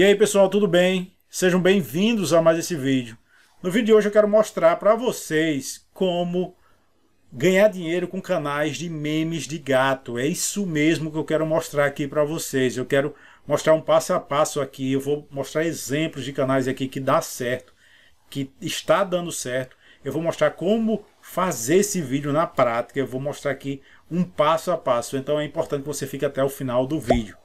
E aí pessoal, tudo bem? Sejam bem-vindos a mais esse vídeo. No vídeo de hoje eu quero mostrar para vocês como ganhar dinheiro com canais de memes de gato. É isso mesmo que eu quero mostrar aqui para vocês. Eu quero mostrar um passo a passo aqui, eu vou mostrar exemplos de canais aqui que dá certo, que está dando certo. Eu vou mostrar como fazer esse vídeo na prática, eu vou mostrar aqui um passo a passo. Então é importante que você fique até o final do vídeo,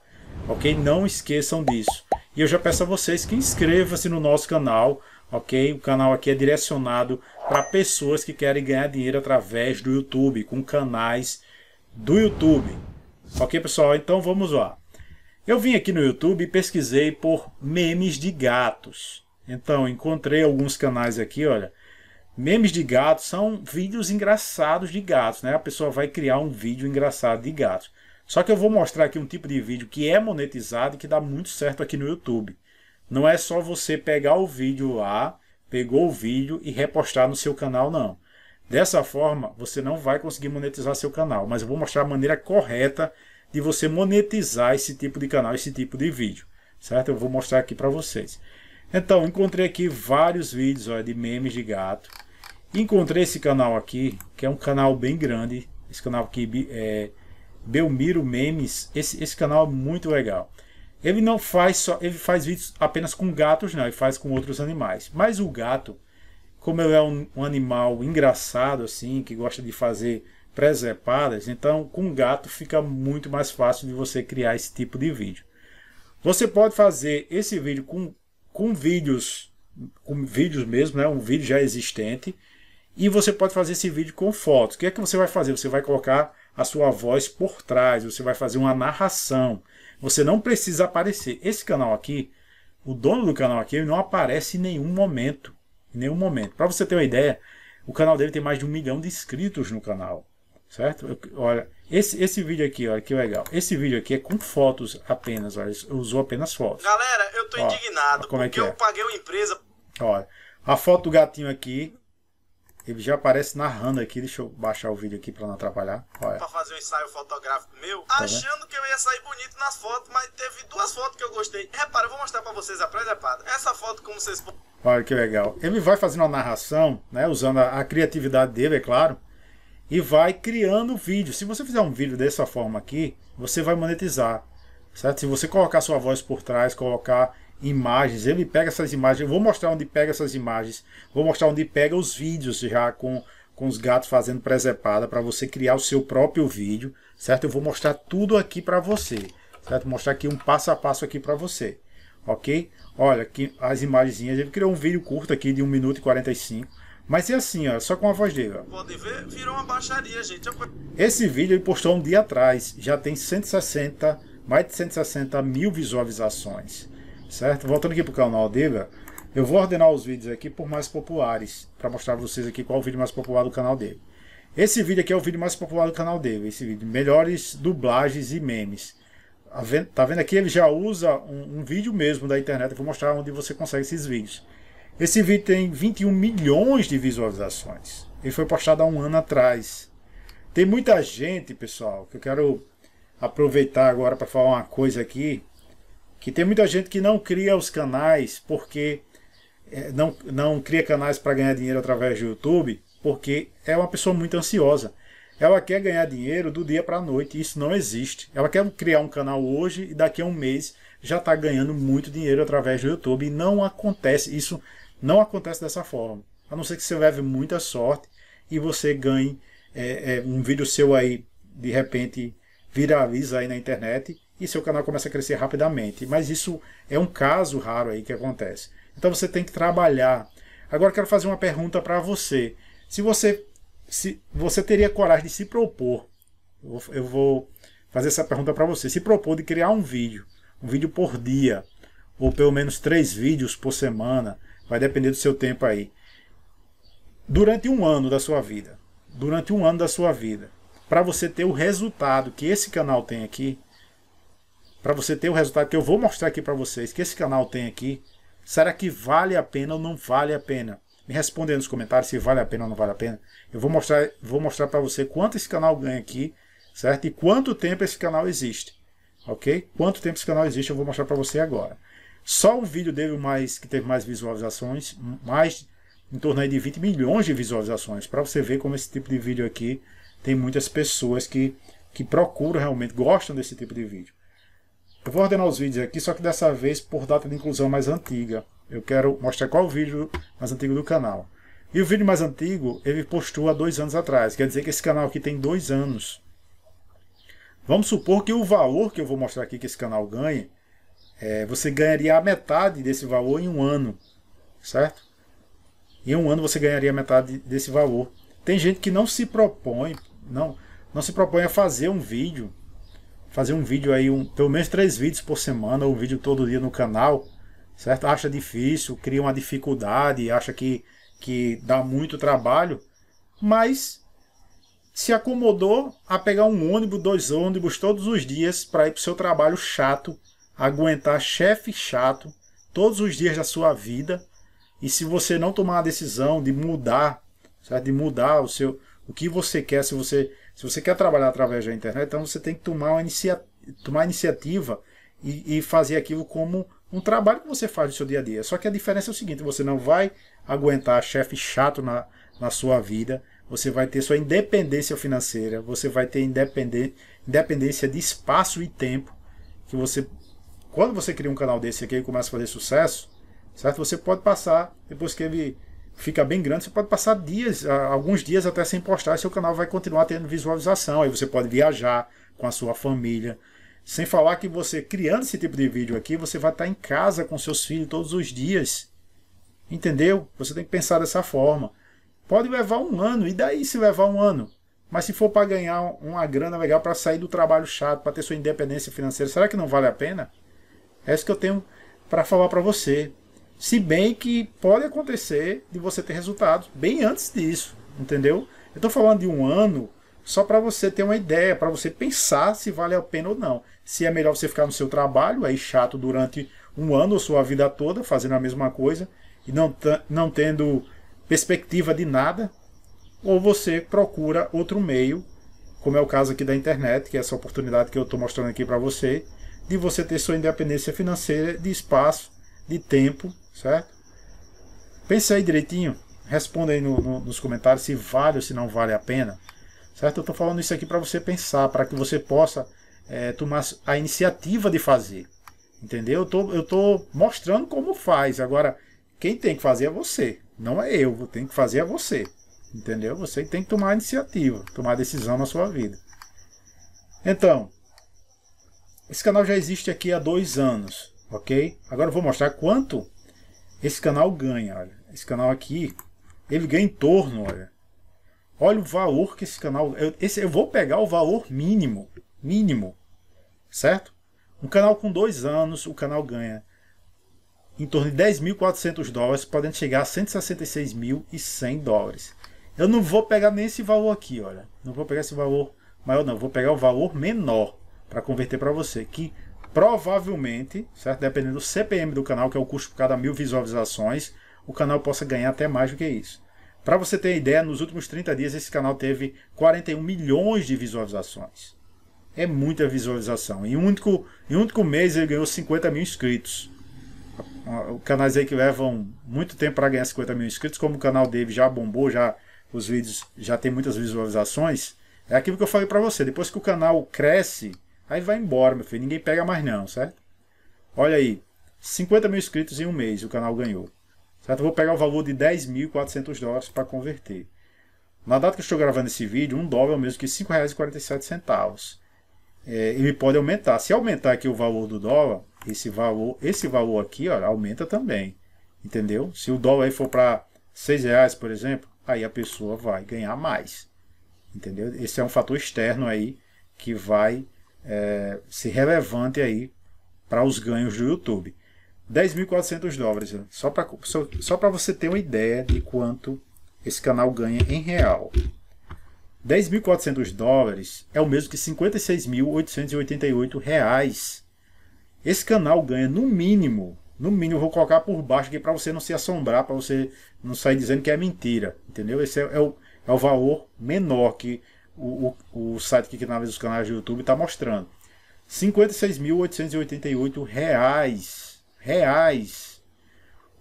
ok? Não esqueçam disso. E eu já peço a vocês que inscreva-se no nosso canal, ok? O canal aqui é direcionado para pessoas que querem ganhar dinheiro através do YouTube, com canais do YouTube. Ok, pessoal? Então vamos lá. Eu vim aqui no YouTube e pesquisei por memes de gatos. Então, encontrei alguns canais aqui, olha. Memes de gatos são vídeos engraçados de gatos, né? A pessoa vai criar um vídeo engraçado de gatos. Só que eu vou mostrar aqui um tipo de vídeo que é monetizado e que dá muito certo aqui no YouTube. Não é só você pegar o vídeo lá, pegou o vídeo e repostar no seu canal, não. Dessa forma, você não vai conseguir monetizar seu canal, mas eu vou mostrar a maneira correta de você monetizar esse tipo de canal, esse tipo de vídeo, certo? Eu vou mostrar aqui para vocês. Então, encontrei aqui vários vídeos ó, de memes de gato. Encontrei esse canal aqui, que é um canal bem grande. Esse canal aqui é Belmiro Memes, esse, esse canal é muito legal. Ele não faz só, ele faz vídeos apenas com gatos, não, ele faz com outros animais. Mas o gato, como ele é um, um animal engraçado assim, que gosta de fazer presepadas, então com gato fica muito mais fácil de você criar esse tipo de vídeo. Você pode fazer esse vídeo com, com vídeos, com vídeos mesmo, né? um vídeo já existente, e você pode fazer esse vídeo com fotos. O que é que você vai fazer? Você vai colocar a sua voz por trás, você vai fazer uma narração. Você não precisa aparecer. Esse canal aqui, o dono do canal aqui, ele não aparece em nenhum momento. Em nenhum momento. Para você ter uma ideia, o canal dele tem mais de um milhão de inscritos no canal. Certo? Eu, olha, esse, esse vídeo aqui, olha que legal. Esse vídeo aqui é com fotos apenas, olha. usou apenas fotos. Galera, eu tô indignado. Como é que eu é? paguei uma empresa. Olha, a foto do gatinho aqui ele já aparece narrando aqui, deixa eu baixar o vídeo aqui pra não atrapalhar. Olha. Pra fazer um ensaio fotográfico meu, tá achando que eu ia sair bonito nas fotos, mas teve duas fotos que eu gostei. Repara, eu vou mostrar pra vocês a presepada. Essa foto, como vocês... Olha que legal. Ele vai fazendo uma narração, né, usando a, a criatividade dele, é claro, e vai criando o vídeo. Se você fizer um vídeo dessa forma aqui, você vai monetizar, certo? Se você colocar sua voz por trás, colocar imagens, ele pega essas imagens, eu vou mostrar onde pega essas imagens, vou mostrar onde pega os vídeos já com, com os gatos fazendo presepada para você criar o seu próprio vídeo, certo? Eu vou mostrar tudo aqui para você, certo? Vou mostrar aqui um passo a passo aqui para você, ok? Olha, aqui as imagens. ele criou um vídeo curto aqui de 1 minuto e 45 mas é assim, ó, só com a voz dele. Ó. Podem ver, virou uma baixaria, gente. Eu... Esse vídeo ele postou um dia atrás, já tem 160, mais de 160 mil visualizações certo? Voltando aqui para o canal dele eu vou ordenar os vídeos aqui por mais populares, para mostrar para vocês aqui qual é o vídeo mais popular do canal dele. Esse vídeo aqui é o vídeo mais popular do canal dele, esse vídeo, melhores dublagens e memes. Tá, tá vendo aqui, ele já usa um, um vídeo mesmo da internet, eu vou mostrar onde você consegue esses vídeos. Esse vídeo tem 21 milhões de visualizações, ele foi postado há um ano atrás. Tem muita gente, pessoal, que eu quero aproveitar agora para falar uma coisa aqui, que tem muita gente que não cria os canais porque é, não, não cria canais para ganhar dinheiro através do YouTube, porque é uma pessoa muito ansiosa. Ela quer ganhar dinheiro do dia para a noite, isso não existe. Ela quer criar um canal hoje e daqui a um mês já está ganhando muito dinheiro através do YouTube. E não acontece, isso não acontece dessa forma. A não ser que você leve muita sorte e você ganhe é, é, um vídeo seu aí, de repente, viraliza aí na internet e seu canal começa a crescer rapidamente. Mas isso é um caso raro aí que acontece. Então você tem que trabalhar. Agora quero fazer uma pergunta para você. Se você se você teria coragem de se propor, eu vou fazer essa pergunta para você, se propor de criar um vídeo, um vídeo por dia, ou pelo menos três vídeos por semana, vai depender do seu tempo aí. Durante um ano da sua vida, durante um ano da sua vida, para você ter o resultado que esse canal tem aqui, para você ter o resultado que eu vou mostrar aqui para vocês, que esse canal tem aqui, será que vale a pena ou não vale a pena? Me responda aí nos comentários se vale a pena ou não vale a pena. Eu vou mostrar, vou mostrar para você quanto esse canal ganha aqui, certo? E quanto tempo esse canal existe, ok? Quanto tempo esse canal existe eu vou mostrar para você agora. Só o vídeo dele mais, que teve mais visualizações, mais em torno de 20 milhões de visualizações, para você ver como esse tipo de vídeo aqui tem muitas pessoas que, que procuram realmente, gostam desse tipo de vídeo. Eu vou ordenar os vídeos aqui, só que dessa vez por data de inclusão mais antiga. Eu quero mostrar qual o vídeo mais antigo do canal. E o vídeo mais antigo, ele postou há dois anos atrás. Quer dizer que esse canal aqui tem dois anos. Vamos supor que o valor que eu vou mostrar aqui que esse canal ganhe, é, você ganharia a metade desse valor em um ano, certo? Em um ano você ganharia a metade desse valor. Tem gente que não se propõe, não, não se propõe a fazer um vídeo fazer um vídeo aí, um, pelo menos três vídeos por semana, ou um vídeo todo dia no canal, certo? Acha difícil, cria uma dificuldade, acha que, que dá muito trabalho, mas se acomodou a pegar um ônibus, dois ônibus todos os dias para ir para o seu trabalho chato, aguentar chefe chato todos os dias da sua vida. E se você não tomar a decisão de mudar, certo? de mudar o seu o que você quer, se você se você quer trabalhar através da internet, então você tem que tomar, inicia tomar iniciativa e, e fazer aquilo como um trabalho que você faz no seu dia a dia. Só que a diferença é o seguinte: você não vai aguentar chefe chato na, na sua vida, você vai ter sua independência financeira, você vai ter independência, independência de espaço e tempo. Que você, quando você cria um canal desse aqui e começa a fazer sucesso, certo? Você pode passar, depois que ele fica bem grande, você pode passar dias, alguns dias até sem postar, e seu canal vai continuar tendo visualização. Aí você pode viajar com a sua família. Sem falar que você criando esse tipo de vídeo aqui, você vai estar em casa com seus filhos todos os dias. Entendeu? Você tem que pensar dessa forma. Pode levar um ano, e daí se levar um ano? Mas se for para ganhar uma grana legal para sair do trabalho chato, para ter sua independência financeira, será que não vale a pena? É isso que eu tenho para falar para você. Se bem que pode acontecer de você ter resultados bem antes disso, entendeu? Eu estou falando de um ano só para você ter uma ideia, para você pensar se vale a pena ou não. Se é melhor você ficar no seu trabalho, aí chato durante um ano ou sua vida toda, fazendo a mesma coisa e não, não tendo perspectiva de nada, ou você procura outro meio, como é o caso aqui da internet, que é essa oportunidade que eu estou mostrando aqui para você, de você ter sua independência financeira de espaço, de tempo Certo? Pense aí direitinho. Responda aí no, no, nos comentários se vale ou se não vale a pena. Certo? Eu estou falando isso aqui para você pensar, para que você possa é, tomar a iniciativa de fazer. Entendeu? Eu tô, tô mostrando como faz. Agora, quem tem que fazer é você. Não é eu. Tem que fazer é você. Entendeu? Você tem que tomar a iniciativa, tomar a decisão na sua vida. Então, esse canal já existe aqui há dois anos, ok? Agora eu vou mostrar quanto esse canal ganha, olha. Esse canal aqui, ele ganha em torno, olha. Olha o valor que esse canal... Eu, esse, eu vou pegar o valor mínimo. Mínimo. Certo? Um canal com dois anos, o canal ganha em torno de 10.400 dólares, podendo chegar a 166.100 dólares. Eu não vou pegar nem esse valor aqui, olha. Não vou pegar esse valor maior, não. Vou pegar o valor menor para converter para você, que provavelmente, certo? Dependendo do CPM do canal, que é o custo por cada mil visualizações, o canal possa ganhar até mais do que isso. Para você ter ideia, nos últimos 30 dias esse canal teve 41 milhões de visualizações. É muita visualização. Em um único, em um único mês ele ganhou 50 mil inscritos. Canais aí que levam muito tempo para ganhar 50 mil inscritos, como o canal dele já bombou, já os vídeos já tem muitas visualizações. É aquilo que eu falei para você. Depois que o canal cresce, Aí vai embora, meu filho. Ninguém pega mais não, certo? Olha aí. 50 mil inscritos em um mês o canal ganhou. Certo? Eu vou pegar o valor de 10.400 dólares para converter. Na data que eu estou gravando esse vídeo, um dólar é o mesmo que R$ 5,47. É, ele pode aumentar. Se aumentar aqui o valor do dólar, esse valor, esse valor aqui ó, aumenta também. Entendeu? Se o dólar aí for para R$ reais, por exemplo, aí a pessoa vai ganhar mais. Entendeu? Esse é um fator externo aí que vai é, se relevante aí para os ganhos do YouTube. 10.400 dólares, só para só, só você ter uma ideia de quanto esse canal ganha em real. 10.400 dólares é o mesmo que 56.888 reais. Esse canal ganha no mínimo, no mínimo vou colocar por baixo aqui para você não se assombrar, para você não sair dizendo que é mentira, entendeu? Esse é, é, o, é o valor menor que o, o, o site que analisa os canais do YouTube está mostrando. 56.888 reais, reais,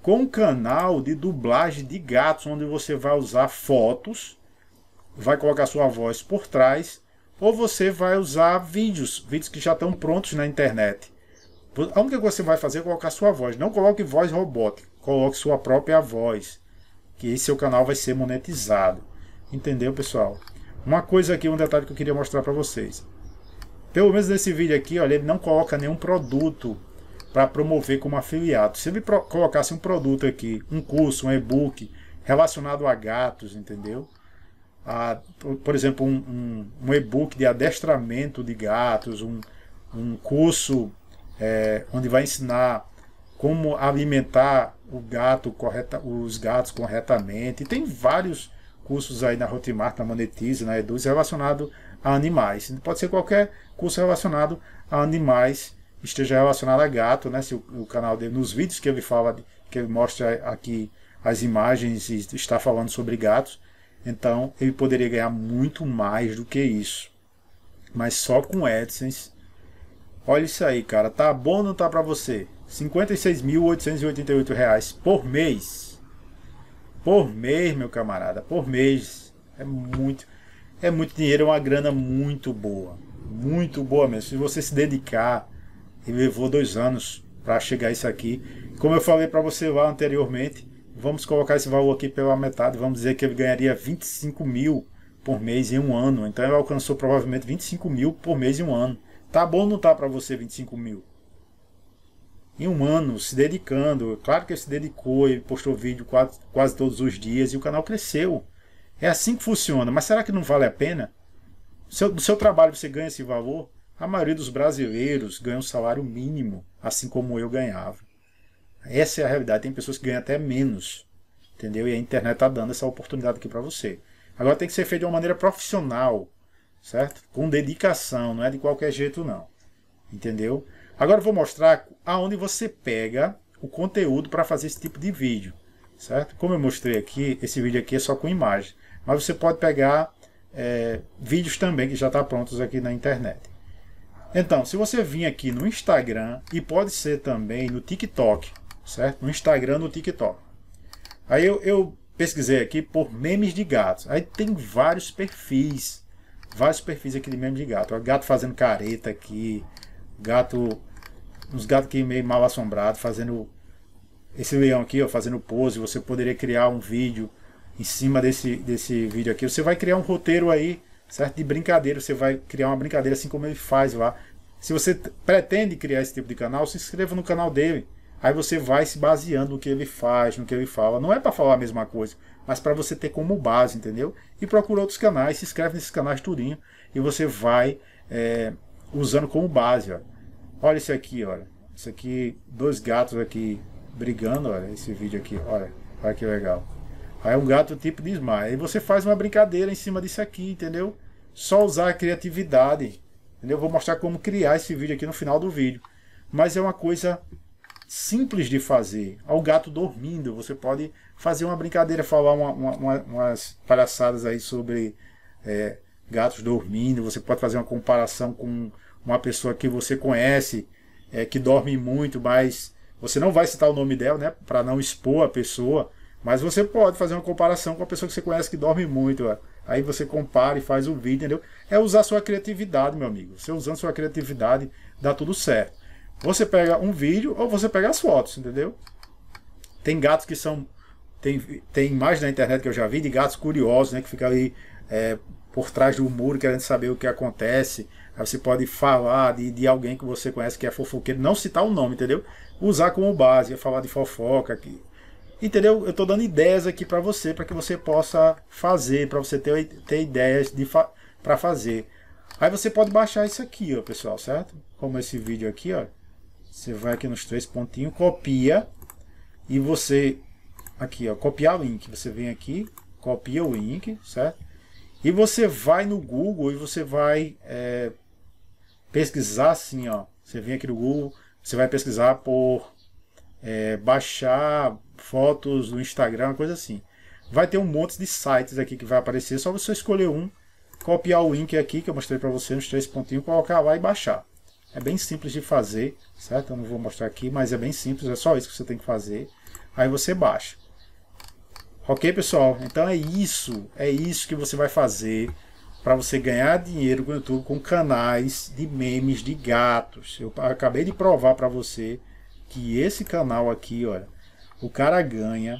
com um canal de dublagem de gatos, onde você vai usar fotos, vai colocar sua voz por trás, ou você vai usar vídeos, vídeos que já estão prontos na internet. A única coisa que você vai fazer é colocar sua voz. Não coloque voz robótica, coloque sua própria voz. Que aí seu canal vai ser monetizado. Entendeu, pessoal? Uma coisa aqui, um detalhe que eu queria mostrar para vocês. Pelo menos nesse vídeo aqui, olha, ele não coloca nenhum produto para promover como afiliado. Se ele colocasse um produto aqui, um curso, um e-book relacionado a gatos, entendeu? A, por exemplo, um, um, um e-book de adestramento de gatos, um, um curso é, onde vai ensinar como alimentar o gato correta, os gatos corretamente. tem vários cursos aí na Hotmart, na Monetize, na Eduz, relacionado a animais. Pode ser qualquer curso relacionado a animais, esteja relacionado a gato, né? Se o, o canal dele, nos vídeos que ele fala, que ele mostra aqui as imagens e está falando sobre gatos, então ele poderia ganhar muito mais do que isso. Mas só com AdSense. Olha isso aí, cara. Tá bom ou não tá para você? R$ 56.888 por mês por mês, meu camarada, por mês. É muito, é muito dinheiro, é uma grana muito boa, muito boa mesmo. Se você se dedicar, e levou dois anos para chegar isso aqui. Como eu falei para você lá anteriormente, vamos colocar esse valor aqui pela metade, vamos dizer que ele ganharia 25 mil por mês em um ano. Então ele alcançou provavelmente 25 mil por mês em um ano. Tá bom ou não tá para você 25 mil? em um ano se dedicando. Claro que ele se dedicou, e postou vídeo quase, quase todos os dias e o canal cresceu. É assim que funciona. Mas será que não vale a pena? Seu, seu trabalho você ganha esse valor? A maioria dos brasileiros ganha um salário mínimo, assim como eu ganhava. Essa é a realidade. Tem pessoas que ganham até menos, entendeu? E a internet está dando essa oportunidade aqui para você. Agora tem que ser feito de uma maneira profissional, certo? Com dedicação, não é de qualquer jeito não, entendeu? Agora eu vou mostrar aonde você pega o conteúdo para fazer esse tipo de vídeo, certo? Como eu mostrei aqui, esse vídeo aqui é só com imagem, mas você pode pegar é, vídeos também que já estão tá prontos aqui na internet. Então, se você vir aqui no Instagram e pode ser também no TikTok, certo? No Instagram, no TikTok. Aí eu, eu pesquisei aqui por memes de gatos. Aí tem vários perfis, vários perfis aqui de memes de gato. gato fazendo careta aqui, gato uns gatos aqui meio mal assombrados, fazendo. Esse leão aqui, ó, fazendo pose, você poderia criar um vídeo em cima desse, desse vídeo aqui. Você vai criar um roteiro aí, certo? De brincadeira. Você vai criar uma brincadeira assim como ele faz lá. Se você pretende criar esse tipo de canal, se inscreva no canal dele. Aí você vai se baseando no que ele faz, no que ele fala. Não é para falar a mesma coisa, mas para você ter como base, entendeu? E procura outros canais, se inscreve nesses canais turinho e você vai é, usando como base. Ó. Olha isso aqui, olha. Isso aqui, dois gatos aqui brigando, olha esse vídeo aqui, olha. Olha que legal. Aí um gato tipo desmaia. Aí você faz uma brincadeira em cima disso aqui, entendeu? Só usar a criatividade. Entendeu? Vou mostrar como criar esse vídeo aqui no final do vídeo. Mas é uma coisa simples de fazer. Ao gato dormindo, você pode fazer uma brincadeira, falar uma, uma, uma, umas palhaçadas aí sobre é, gatos dormindo. Você pode fazer uma comparação com uma pessoa que você conhece, é, que dorme muito, mas você não vai citar o nome dela, né, para não expor a pessoa, mas você pode fazer uma comparação com a pessoa que você conhece que dorme muito. É. Aí você compara e faz o vídeo, entendeu? É usar sua criatividade, meu amigo. Você usando sua criatividade, dá tudo certo. Você pega um vídeo ou você pega as fotos, entendeu? Tem gatos que são. Tem, tem imagens na internet que eu já vi de gatos curiosos, né? Que ficam ali é, por trás do muro querendo saber o que acontece. Aí você pode falar de, de alguém que você conhece que é fofoqueiro, não citar o nome, entendeu? Usar como base, é falar de fofoca aqui. Entendeu? Eu estou dando ideias aqui para você, para que você possa fazer, para você ter, ter ideias fa para fazer. Aí você pode baixar isso aqui, ó, pessoal, certo? Como esse vídeo aqui, ó. Você vai aqui nos três pontinhos, copia e você aqui, ó, copiar link. Você vem aqui, copia o link, certo? E você vai no Google e você vai é, pesquisar assim, ó. Você vem aqui no Google, você vai pesquisar por é, baixar fotos do Instagram, coisa assim. Vai ter um monte de sites aqui que vai aparecer, só você escolher um, copiar o link aqui que eu mostrei para você nos três pontinhos, colocar lá e baixar. É bem simples de fazer, certo? Eu não vou mostrar aqui, mas é bem simples, é só isso que você tem que fazer. Aí você baixa. Ok, pessoal? Então é isso, é isso que você vai fazer para você ganhar dinheiro com o YouTube com canais de memes de gatos. Eu acabei de provar para você que esse canal aqui, olha, o cara ganha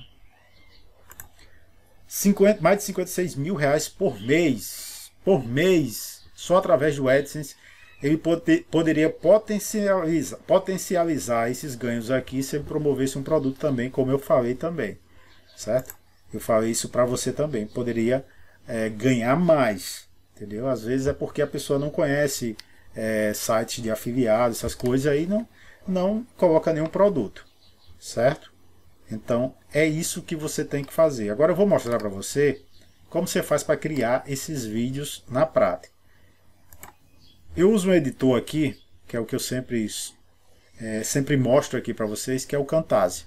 50, mais de 56 mil reais por mês. Por mês, só através do AdSense, ele pode, poderia potencializar, potencializar esses ganhos aqui se ele promovesse um produto também, como eu falei também, certo? Eu falei isso para você também, poderia é, ganhar mais. Entendeu? Às vezes é porque a pessoa não conhece é, sites de afiliados, essas coisas aí, não, não coloca nenhum produto, certo? Então é isso que você tem que fazer. Agora eu vou mostrar para você como você faz para criar esses vídeos na prática. Eu uso um editor aqui, que é o que eu sempre, é, sempre mostro aqui para vocês, que é o Camtasia,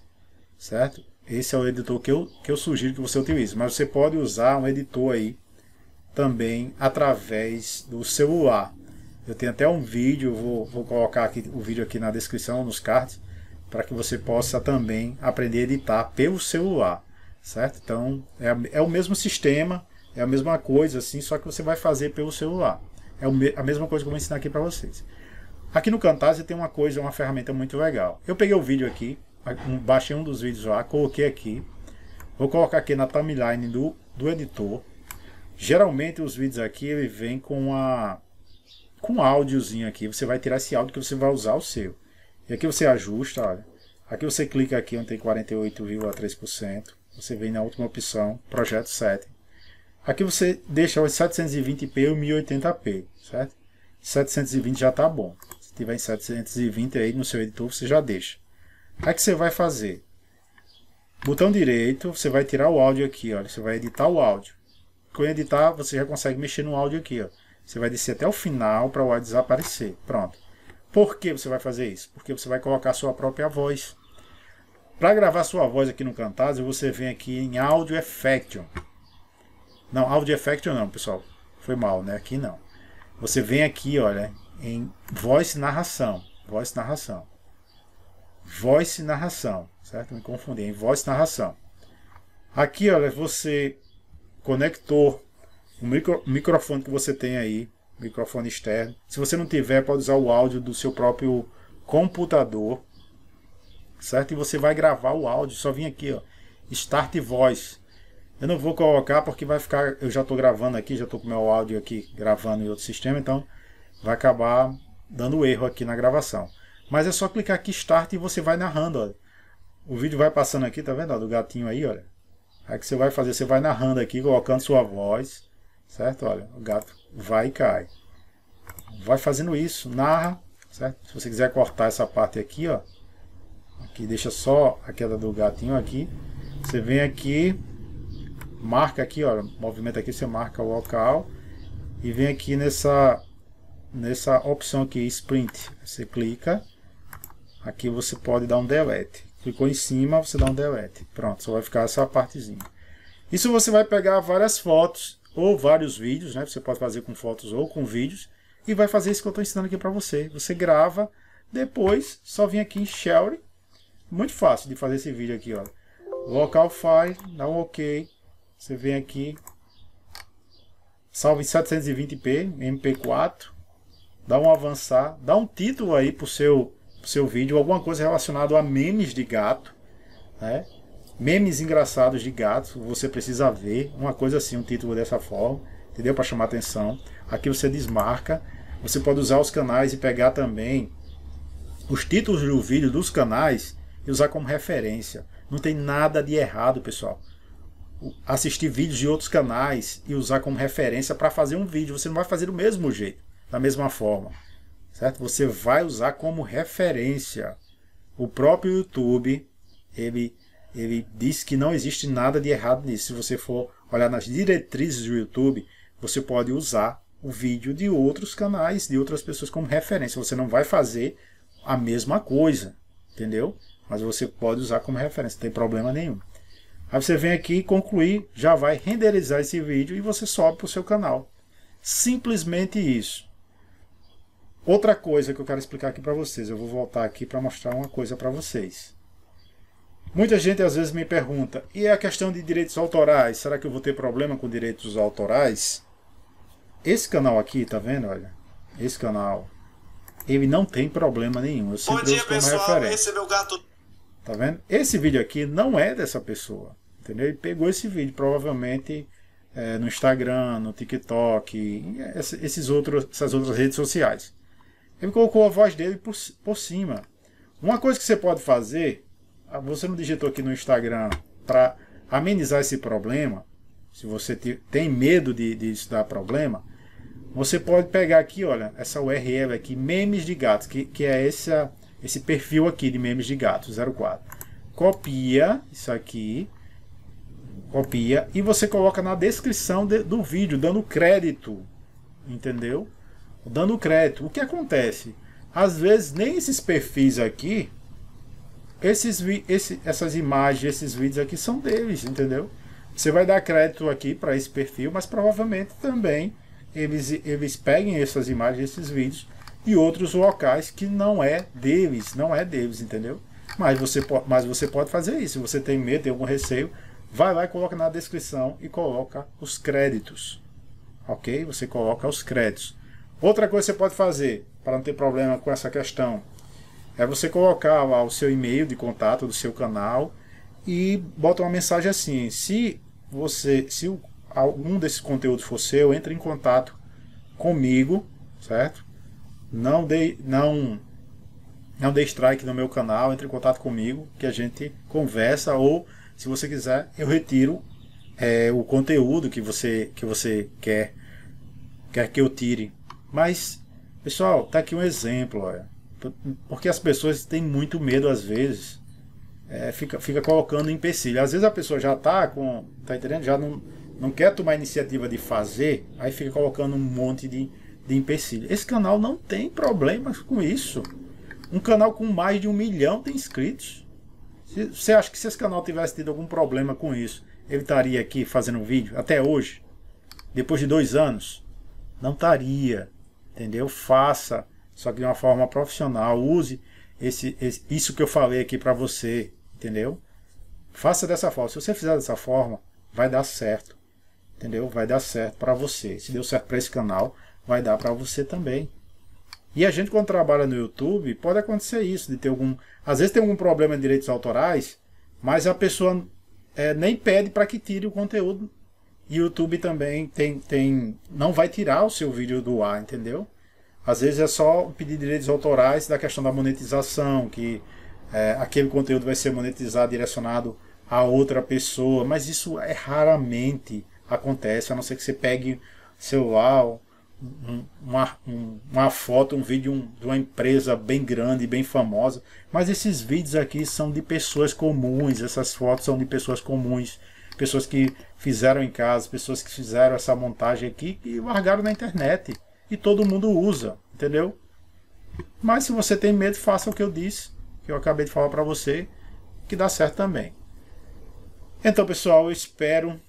certo? Esse é o editor que eu, que eu sugiro que você utilize, mas você pode usar um editor aí também através do celular. Eu tenho até um vídeo, vou, vou colocar aqui o vídeo aqui na descrição, nos cards, para que você possa também aprender a editar pelo celular, certo? Então é, é o mesmo sistema, é a mesma coisa, assim, só que você vai fazer pelo celular. É a mesma coisa que eu vou ensinar aqui para vocês. Aqui no Camtasia tem uma coisa, uma ferramenta muito legal. Eu peguei o vídeo aqui, baixei um dos vídeos lá, coloquei aqui. Vou colocar aqui na timeline do, do editor. Geralmente os vídeos aqui ele vem com a com áudiozinho aqui. Você vai tirar esse áudio que você vai usar o seu. E aqui você ajusta, olha. Aqui você clica aqui onde tem 48,3%. Você vem na última opção, projeto 7. Aqui você deixa os 720p e 1080p, certo? 720 já está bom. Se tiver em 720 aí no seu editor, você já deixa. Aí que você vai fazer? Botão direito, você vai tirar o áudio aqui, olha. Você vai editar o áudio. Quando editar, você já consegue mexer no áudio aqui. Ó. Você vai descer até o final para o áudio desaparecer. Pronto. Por que você vai fazer isso? Porque você vai colocar sua própria voz. Para gravar sua voz aqui no Cantado, você vem aqui em Audio Effection. Não, Audio Effection não, pessoal. Foi mal, né? Aqui não. Você vem aqui, olha, em Voice Narração. Voice Narração. Voice Narração, certo? Me confundi, em Voice Narração. Aqui, olha, você conector, o micro, microfone que você tem aí, microfone externo. Se você não tiver, pode usar o áudio do seu próprio computador, certo? E você vai gravar o áudio, só vim aqui, ó, Start Voice. Eu não vou colocar porque vai ficar, eu já estou gravando aqui, já estou com meu áudio aqui gravando em outro sistema, então vai acabar dando erro aqui na gravação. Mas é só clicar aqui Start e você vai narrando, olha. O vídeo vai passando aqui, tá vendo? Ó, do gatinho aí, olha. Aí é que você vai fazer, você vai narrando aqui, colocando sua voz, certo? Olha, o gato vai e cai. Vai fazendo isso, narra, certo? Se você quiser cortar essa parte aqui, ó, aqui deixa só a queda do gatinho aqui. Você vem aqui, marca aqui, ó, movimento aqui, você marca o local e vem aqui nessa nessa opção aqui, sprint. Você clica, aqui você pode dar um delete. Clicou em cima, você dá um delete. Pronto, só vai ficar essa partezinha. Isso você vai pegar várias fotos ou vários vídeos, né? Você pode fazer com fotos ou com vídeos. E vai fazer isso que eu estou ensinando aqui para você. Você grava, depois só vem aqui em Shell. Muito fácil de fazer esse vídeo aqui, ó. Local file, dá um OK. Você vem aqui, salve 720p, MP4. Dá um avançar, dá um título aí pro seu seu vídeo alguma coisa relacionada a memes de gato, né? memes engraçados de gato, você precisa ver, uma coisa assim, um título dessa forma, entendeu? Para chamar atenção. Aqui você desmarca, você pode usar os canais e pegar também os títulos do vídeo dos canais e usar como referência. Não tem nada de errado, pessoal. Assistir vídeos de outros canais e usar como referência para fazer um vídeo, você não vai fazer do mesmo jeito, da mesma forma certo? Você vai usar como referência. O próprio YouTube, ele, ele diz que não existe nada de errado nisso. Se você for olhar nas diretrizes do YouTube, você pode usar o vídeo de outros canais, de outras pessoas como referência. Você não vai fazer a mesma coisa, entendeu? Mas você pode usar como referência, não tem problema nenhum. Aí você vem aqui e concluir, já vai renderizar esse vídeo e você sobe para o seu canal. Simplesmente isso. Outra coisa que eu quero explicar aqui para vocês, eu vou voltar aqui para mostrar uma coisa para vocês. Muita gente às vezes me pergunta, e a questão de direitos autorais, será que eu vou ter problema com direitos autorais? Esse canal aqui, tá vendo, olha? Esse canal, ele não tem problema nenhum, eu sempre Bom dia, pessoal, referência. Esse é meu gato. Tá vendo? Esse vídeo aqui não é dessa pessoa, entendeu? Ele pegou esse vídeo, provavelmente é, no Instagram, no TikTok, esses outros, essas outras redes sociais. Ele colocou a voz dele por, por cima. Uma coisa que você pode fazer, ah, você não digitou aqui no Instagram para amenizar esse problema, se você tem medo de, de isso dar problema, você pode pegar aqui, olha, essa URL aqui, memes de gatos, que, que é essa, esse perfil aqui de memes de gatos, 04. Copia isso aqui, copia, e você coloca na descrição de, do vídeo, dando crédito, entendeu? dando crédito. O que acontece? Às vezes nem esses perfis aqui, esses esse, essas imagens, esses vídeos aqui são deles, entendeu? Você vai dar crédito aqui para esse perfil, mas provavelmente também eles, eles peguem essas imagens, esses vídeos e outros locais que não é deles, não é deles, entendeu? Mas você, pode, mas você pode fazer isso. Se você tem medo, tem algum receio, vai lá e coloca na descrição e coloca os créditos. Ok? Você coloca os créditos. Outra coisa que você pode fazer para não ter problema com essa questão é você colocar lá o seu e-mail de contato do seu canal e bota uma mensagem assim: se você, se algum desse conteúdo for seu, entre em contato comigo, certo? Não dê, não, não dê strike no meu canal, entre em contato comigo que a gente conversa ou se você quiser eu retiro é, o conteúdo que você que você quer quer que eu tire mas, pessoal, tá aqui um exemplo, olha. Porque as pessoas têm muito medo às vezes. É, fica, fica colocando empecilho. Às vezes a pessoa já tá com. Tá entendendo? Já não, não quer tomar iniciativa de fazer, aí fica colocando um monte de, de empecilho. Esse canal não tem problemas com isso. Um canal com mais de um milhão de inscritos. Você acha que se esse canal tivesse tido algum problema com isso, ele estaria aqui fazendo um vídeo até hoje? Depois de dois anos? Não estaria entendeu? Faça, só que de uma forma profissional, use esse, esse isso que eu falei aqui para você, entendeu? Faça dessa forma. Se você fizer dessa forma, vai dar certo, entendeu? Vai dar certo para você. Se deu certo para esse canal, vai dar para você também. E a gente quando trabalha no YouTube, pode acontecer isso, de ter algum... Às vezes tem algum problema de direitos autorais, mas a pessoa é, nem pede para que tire o conteúdo YouTube também tem, tem, não vai tirar o seu vídeo do ar, entendeu? Às vezes é só pedir direitos autorais da questão da monetização, que é, aquele conteúdo vai ser monetizado direcionado a outra pessoa, mas isso é raramente acontece, a não ser que você pegue celular, um, uma, um, uma foto, um vídeo um, de uma empresa bem grande, bem famosa, mas esses vídeos aqui são de pessoas comuns, essas fotos são de pessoas comuns pessoas que fizeram em casa, pessoas que fizeram essa montagem aqui e largaram na internet. E todo mundo usa, entendeu? Mas se você tem medo, faça o que eu disse, que eu acabei de falar para você, que dá certo também. Então, pessoal, eu espero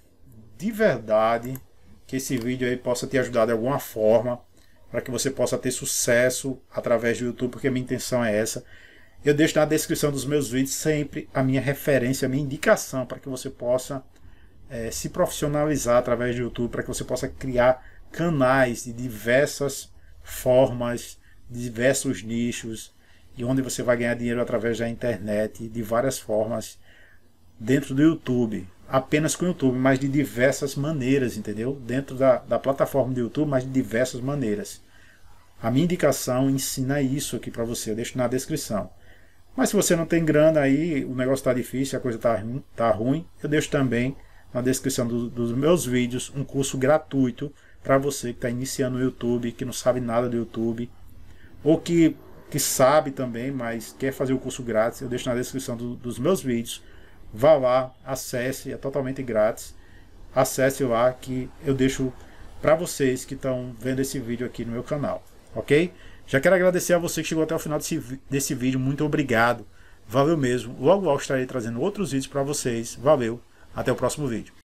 de verdade que esse vídeo aí possa te ajudar de alguma forma para que você possa ter sucesso através do YouTube, porque minha intenção é essa. Eu deixo na descrição dos meus vídeos sempre a minha referência, a minha indicação para que você possa é, se profissionalizar através do YouTube, para que você possa criar canais de diversas formas, diversos nichos, e onde você vai ganhar dinheiro através da internet, de várias formas, dentro do YouTube. Apenas com o YouTube, mas de diversas maneiras, entendeu? Dentro da, da plataforma do YouTube, mas de diversas maneiras. A minha indicação ensina isso aqui para você, eu deixo na descrição. Mas se você não tem grana aí, o negócio está difícil, a coisa está ruim, tá ruim, eu deixo também na descrição do, dos meus vídeos um curso gratuito para você que está iniciando o YouTube, que não sabe nada do YouTube, ou que, que sabe também, mas quer fazer o curso grátis, eu deixo na descrição do, dos meus vídeos. Vá lá, acesse, é totalmente grátis. Acesse lá que eu deixo para vocês que estão vendo esse vídeo aqui no meu canal, ok? Já quero agradecer a você que chegou até o final desse, desse vídeo. Muito obrigado. Valeu mesmo. Logo logo estarei trazendo outros vídeos para vocês. Valeu. Até o próximo vídeo.